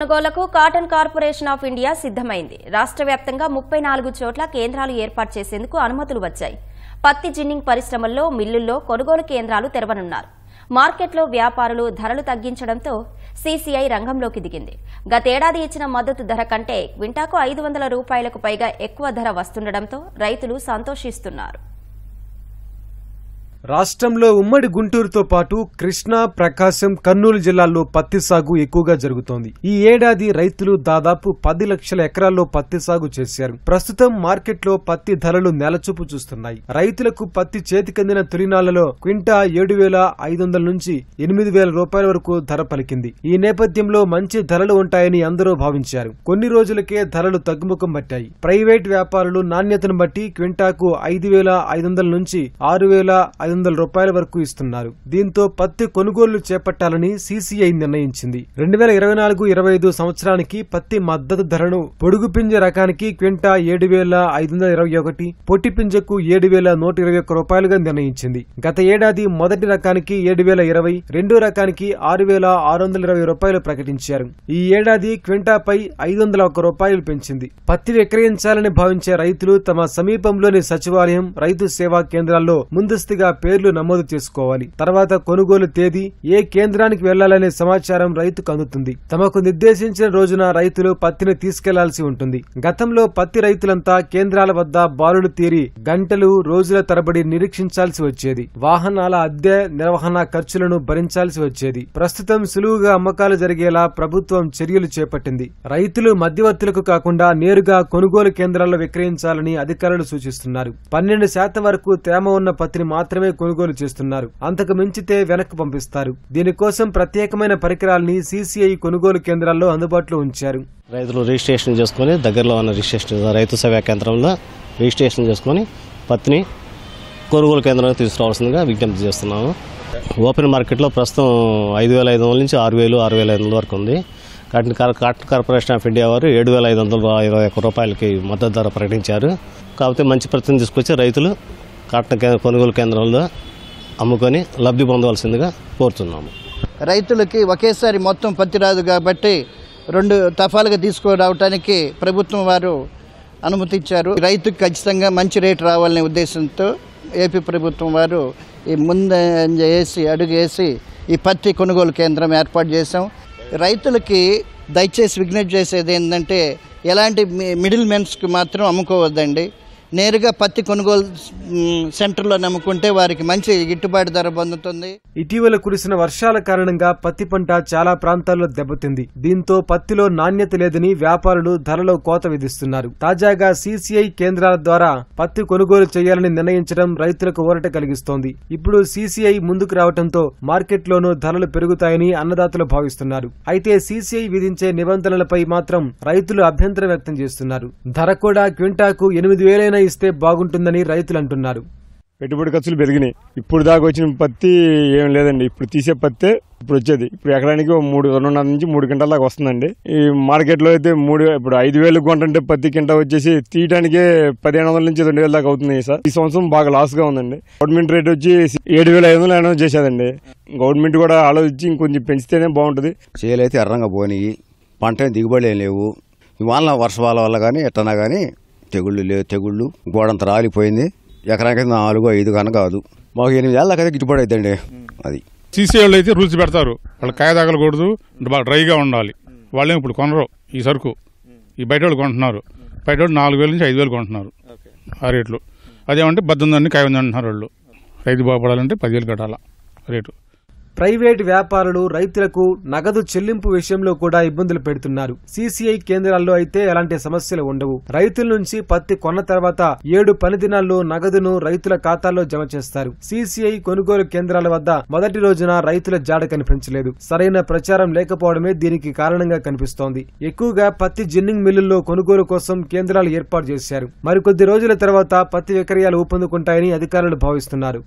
కొనుగోలకు cotton corporation of India సిద్దమైంది రాష్ట్ర వ్యాప్తంగా ముప్పై నాలుగు చోట్ల కేంద్రాలు ఏర్పాటు చేసేందుకు అనుమతులు వచ్చాయి పత్తి జిన్నింగ్ పరిశ్రమల్లో మిల్లుల్లో కొనుగోలు కేంద్రాలు తెరవనున్నారు మార్కెట్లో వ్యాపారులు ధరలు తగ్గించడంతో సీసీఐ రంగంలోకి దిగింది గతేడాది ఇచ్చిన మద్దతు ధర కంటే క్వింటాకు ఐదు వందల రూపాయలకు పైగా ఎక్కువ ధర వస్తుండటంతో రైతులు సంతోషిస్తున్నారు రాష్ట్రంలో ఉమ్మడి గుంటూరుతో పాటు కృష్ణా ప్రకాశం కర్నూలు జిల్లాల్లో పత్తి సాగు ఎక్కువగా జరుగుతోంది ఈ ఏడాది రైతులు దాదాపు పది లక్షల ఎకరాల్లో పత్తి సాగు చేశారు ప్రస్తుతం మార్కెట్లో పత్తి ధరలు నెలచూపు చూస్తున్నాయి రైతులకు పత్తి చేతికందిన తొలినాళ్లలో క్వింటా ఏడు వేల ఐదు వందల నుంచి ఎనిమిది వేల రూపాయల వరకు ధర పలికింది ఈ నేపథ్యంలో మంచి ధరలు ఉంటాయని అందరూ భావించారు కొన్ని రోజులకే ధరలు తగ్గుముఖం పట్టాయి ప్రైవేట్ వ్యాపారులు నాణ్యతను బట్టి క్వింటాకు ఐదు వేల ఐదు వందల నుంచి ఆరు వేల ఐదు వందల రూపాయల వరకు ఇస్తున్నారు దీంతో పత్తి కొనుగోళ్లు చేపట్టాలని సీసీఐ నిర్ణయించింది రెండు వేల ఇరవై నాలుగు ఇరవై ఐదు సంవత్సరానికి పత్తి మద్దతు ధరను పింజ రకానికి క్వింటా ఏడు వేల ఐదు వందల ఇరవై ఒకటి పొట్టిపింజకు ఏడు వేల నూట ఇరవై ఒక్క రూపాయలుగా నిర్ణయించింది గత ఏడాది మొదటి రకానికి ఏడు వేల ఇరవై రెండో రకానికి ఆరు వేల ఆరు వందల ఇరవై రూపాయలు ప్రకటించారు ఈ ఏడాది క్వింటాపై ఐదు వందల ఒక్క రూపాయలు పెంచింది పత్తి విక్రయించాలని భావించే రైతులు తమ సమీపంలోని సచివాలయం రైతు సేవా కేంద్రాల్లో ముందస్తుగా పేర్లు నమోదు చేసుకోవాలి తర్వాత కొనుగోలు తేదీ ఏ కేంద్రానికి వెళ్లాలనే సమాచారం రైతుకు అందుతుంది తమకు నిర్దేశించిన రోజున రైతులు పత్తిని తీసుకెళ్లాల్సి ఉంటుంది గతంలో పత్తి రైతులంతా కేంద్రాల వద్ద బారులు తీరి గంటలు రోజుల తరబడి నిరీక్షించాల్సి వచ్చేది వాహనాల అద్దె నిర్వహణ ఖర్చులను భరించాల్సి వచ్చేది ప్రస్తుతం సులువుగా అమ్మకాలు జరిగేలా ప్రభుత్వం చర్యలు చేపట్టింది రైతులు మధ్యవర్తులకు కాకుండా నేరుగా కొనుగోలు కేంద్రాల్లో విక్రయించాలని అధికారులు సూచిస్తున్నారు పన్నెండు శాతం వరకు తేమ ఉన్న పత్తిని మాత్రమే మాత్రమే కొనుగోలు చేస్తున్నారు అంతకు మించితే వెనక్కి పంపిస్తారు దీనికోసం ప్రత్యేకమైన పరికరాల్ని సీసీఐ కొనుగోలు కేంద్రాల్లో అందుబాటులో ఉంచారు రైతులు రిజిస్ట్రేషన్ చేసుకుని దగ్గరలో ఉన్న రిజిస్ట్రేషన్ రైతు సేవా కేంద్రంలో రిజిస్ట్రేషన్ చేసుకుని పత్తిని కొనుగోలు కేంద్రానికి తీసుకురావాల్సిందిగా విజ్ఞప్తి చేస్తున్నాము ఓపెన్ మార్కెట్లో ప్రస్తుతం ఐదు వేల ఐదు వందల నుంచి ఆరు వేలు ఆరు వేల ఐదు వందల వరకు ఉంది cotton cotton corporation of India వారు ఏడు వేల ఐదు వందల ఇరవై ఒక్క రూపాయలకి మద్దతు ధర ప్రకటించారు కాకపోతే మంచి ప్రతిని తీసుకొచ్చి రైతులు కాటన్ కొనుగోలు కేంద్రంలో అమ్ముకొని లబ్ధి పొందవలసిందిగా కోరుతున్నాము రైతులకి ఒకేసారి మొత్తం పత్తి రాదు కాబట్టి రెండు తఫాలుగా తీసుకురావడానికి ప్రభుత్వం వారు అనుమతించారు రైతుకు ఖచ్చితంగా మంచి రేటు రావాలనే ఉద్దేశంతో ఏపీ ప్రభుత్వం వారు ఈ ముందేసి అడుగు వేసి ఈ పత్తి కొనుగోలు కేంద్రం ఏర్పాటు చేసాం రైతులకి దయచేసి విజ్ఞప్తి చేసేది ఏంటంటే ఎలాంటి మిడిల్ మెన్స్కి మాత్రం అమ్ముకోవద్దండి నేరుగా పత్తి కొనుగోలు సెంటర్లో నమ్ముకుంటే వారికి మంచి గిట్టుబాటు ధర పొందుతుంది ఇటీవల కురిసిన వర్షాల కారణంగా పత్తి పంట చాలా ప్రాంతాల్లో దెబ్బతింది దీంతో పత్తిలో నాణ్యత లేదని వ్యాపారులు ధరలో కోత విధిస్తున్నారు తాజాగా సీసీఐ కేంద్రాల ద్వారా పత్తి కొనుగోలు చేయాలని నిర్ణయించడం రైతులకు ఊరట కలిగిస్తోంది ఇప్పుడు సీసీఐ ముందుకు రావడంతో మార్కెట్లోనూ ధరలు పెరుగుతాయని అన్నదాతలు భావిస్తున్నారు అయితే సీసీఐ విధించే నిబంధనలపై మాత్రం రైతులు అభ్యంతరం వ్యక్తం చేస్తున్నారు ధర కూడా క్వింటాకు ఎనిమిది వేలైన త్వరలోనే ఇస్తే బాగుంటుందని రైతులు అంటున్నారు పెట్టుబడి ఖర్చులు పెరిగినాయి ఇప్పుడు దాకా వచ్చిన పత్తి ఏం లేదండి ఇప్పుడు తీసే పత్తే ఇప్పుడు వచ్చేది ఇప్పుడు ఎకరానికి మూడు రెండున్నర నుంచి మూడు గంటల దాకా వస్తుందండి ఈ మార్కెట్లో అయితే మూడు ఇప్పుడు ఐదు వేలు కొంటే పత్తి కింట వచ్చేసి తీయడానికే పదిహేను వందల నుంచి రెండు వేల దాకా అవుతుంది సార్ ఈ సంవత్సరం బాగా లాస్గా ఉందండి గవర్నమెంట్ రేట్ వచ్చి ఏడు వేల ఐదు వందలు అనౌన్స్ చేసేదండి గవర్నమెంట్ కూడా ఆలోచించి ఇంకొంచెం పెంచితేనే బాగుంటుంది చేయలేదు ఎర్రంగా పోనీ పంట దిగుబడి లేవు ఇవాళ వర్షాల వల్ల కానీ ఎట్టనా కానీ తెగుళ్ళు లే తెగుళ్ళు గోడంత రాలిపోయింది ఎకరానికి నాలుగు ఐదు కన్నా కాదు మాకు ఎనిమిది ఏళ్ళ అయితే గిట్టుబడి అవుతుందండి అది సీసీ వాళ్ళు అయితే రూల్స్ పెడతారు వాళ్ళు కాయ తగలకూడదు బాగా డ్రైగా ఉండాలి వాళ్ళేం ఇప్పుడు కొనరు ఈ సరుకు ఈ బయట వాళ్ళు కొంటున్నారు బయట వాళ్ళు నాలుగు వేల నుంచి ఐదు వేలు కొంటున్నారు ఆ రేట్లు అదేమంటే బద్దందని కాయ ఉంది అంటున్నారు వాళ్ళు రైతు బాగుపడాలంటే పదివేలు కట్టాలా రేటు ప్రైవేటు వ్యాపారులు రైతులకు నగదు చెల్లింపు విషయంలో కూడా ఇబ్బందులు పెడుతున్నారు సిసిఐ కేంద్రాల్లో అయితే ఎలాంటి సమస్యలు ఉండవు రైతుల నుంచి పత్తి కొన్న తర్వాత ఏడు పని దినాల్లో నగదును రైతుల ఖాతాల్లో జమ చేస్తారు సిసిఐ కొనుగోలు కేంద్రాల వద్ద మొదటి రోజున రైతుల జాడ కనిపించలేదు సరైన ప్రచారం లేకపోవడమే దీనికి కారణంగా కనిపిస్తోంది ఎక్కువగా పత్తి జిన్నింగ్ మిల్లుల్లో కొనుగోలు కోసం కేంద్రాలు ఏర్పాటు చేశారు మరికొద్ది రోజుల తర్వాత పత్తి విక్రయాలు ఊపందుకుంటాయని అధికారులు భావిస్తున్నారు